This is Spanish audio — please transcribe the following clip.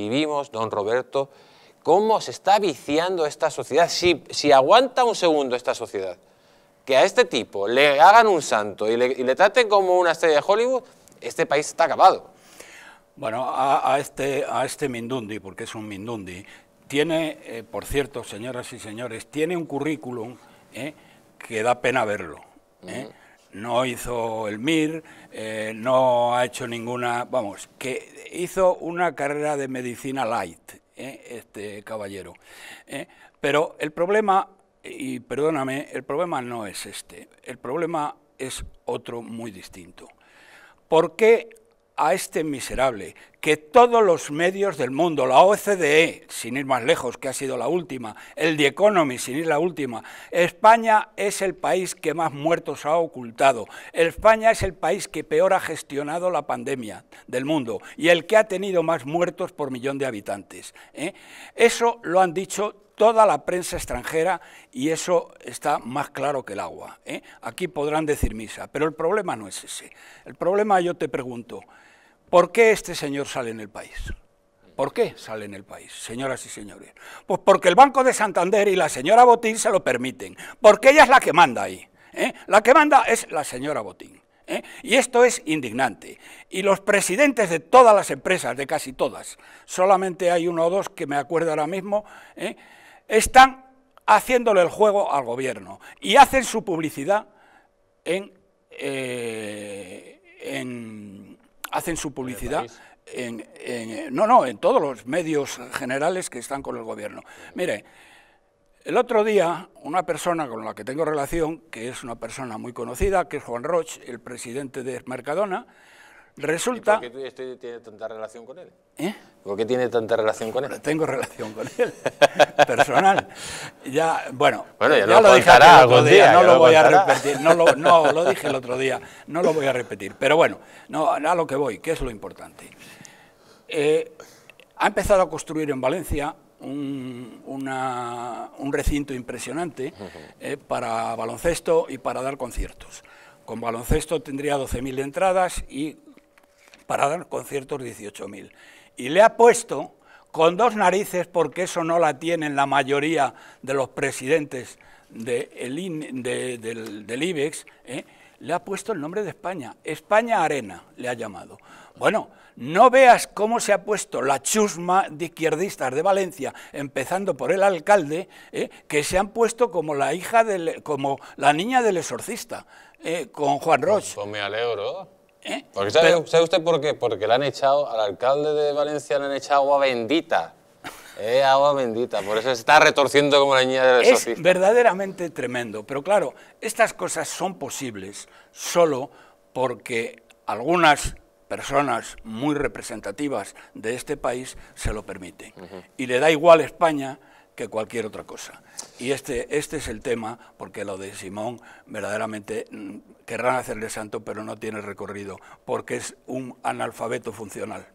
Vivimos, don Roberto, cómo se está viciando esta sociedad, si, aguanta un segundo esta sociedad, que a este tipo le hagan un santo y le, traten como una estrella de Hollywood, este país está acabado. Bueno, a, este, a este Mindundi, porque es un Mindundi, tiene, eh, por cierto, señoras y señores, tiene un currículum eh, que da pena verlo. Eh, no hizo el MIR, eh, no ha hecho ninguna, vamos, que hizo una carrera de medicina light, eh, este caballero. Eh. Pero el problema, y perdóname, el problema no es este, el problema es otro muy distinto. ¿Por qué a este miserable que todos los medios del mundo, la OCDE, e, sin ir más lejos, que ha sido la última, el The Economy, sin ir la última, España es el país que más muertos ha ocultado, España es el país que peor ha gestionado la pandemia del mundo y el que ha tenido más muertos por millón de habitantes. ¿eh? Eso lo han dicho toda la prensa extranjera y eso está más claro que el agua. ¿eh? Aquí podrán decir misa, pero el problema no es ese. El problema, yo te pregunto, ¿por qué este señor sale en el país? ¿Por qué sale en el país, señoras y señores? Pues porque el Banco de Santander y la señora Botín se lo permiten, porque ella es la que manda ahí. ¿eh? La que manda es la señora Botín. ¿eh? Y esto es indignante. Y los presidentes de todas las empresas, de casi todas, solamente hay uno o dos que me acuerdo ahora mismo, ¿eh? están haciéndole el juego al gobierno y hacen su publicidad en... Eh, hacen su publicidad... En, no, no, en todos los medios generales que están con el gobierno. Mire, el otro día, una persona con la que tengo relación, que es una persona muy conocida, que es Juan Roch, el presidente de Mercadona, resulta... ¿Por qué tú este tanta relación con él? ¿Eh? ¿Por qué tiene tanta relación con él? Tengo relación con él, personal. Ya, bueno, ya, lo, lo algún día, no lo, voy a repetir, no lo, dije el otro día, no lo voy a repetir, pero bueno, no, a lo que voy, que es lo importante. Eh, ha empezado a construir en Valencia un, recinto impresionante eh, para baloncesto y para dar conciertos. Con baloncesto tendría 12.000 entradas y para dar conciertos 18.000. Y le ha puesto con dos narices, porque eso no la tienen la mayoría de los presidentes e, del, IBEX, eh, le ha puesto el nombre de España. España Arena le ha llamado. Bueno, no veas cómo se ha puesto la chusma de izquierdistas de Valencia, empezando por el alcalde, eh, que se han puesto como la hija del, como la niña del exorcista, eh, con Juan pues Roche. Pues, me alegro. ¿Eh? sabe, usted por qué? Porque le han echado, al alcalde de Valencia le han echado agua bendita. Eh, agua bendita, por eso se está retorciendo como la niña del Es verdaderamente tremendo, pero claro, estas cosas son posibles solo porque algunas personas muy representativas de este país se lo permiten. Y le da igual España que cualquier otra cosa. Y este, este es el tema, porque lo de Simón verdaderamente mm, querrán hacerle santo, pero no tiene recorrido, porque es un analfabeto funcional.